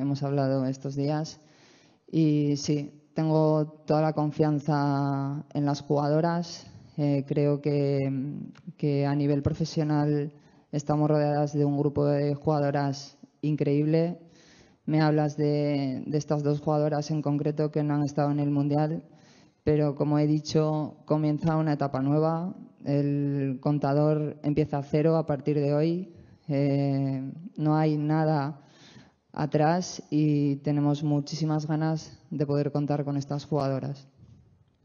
hemos hablado estos días. Y sí, tengo toda la confianza en las jugadoras. Eh, creo que, a nivel profesional estamos rodeadas de un grupo de jugadoras increíble. Me hablas de, estas dos jugadoras en concreto que no han estado en el Mundial, pero como he dicho, comienza una etapa nueva. El contador empieza a cero a partir de hoy. Eh, no hay nada atrás y tenemos muchísimas ganas de poder contar con estas jugadoras.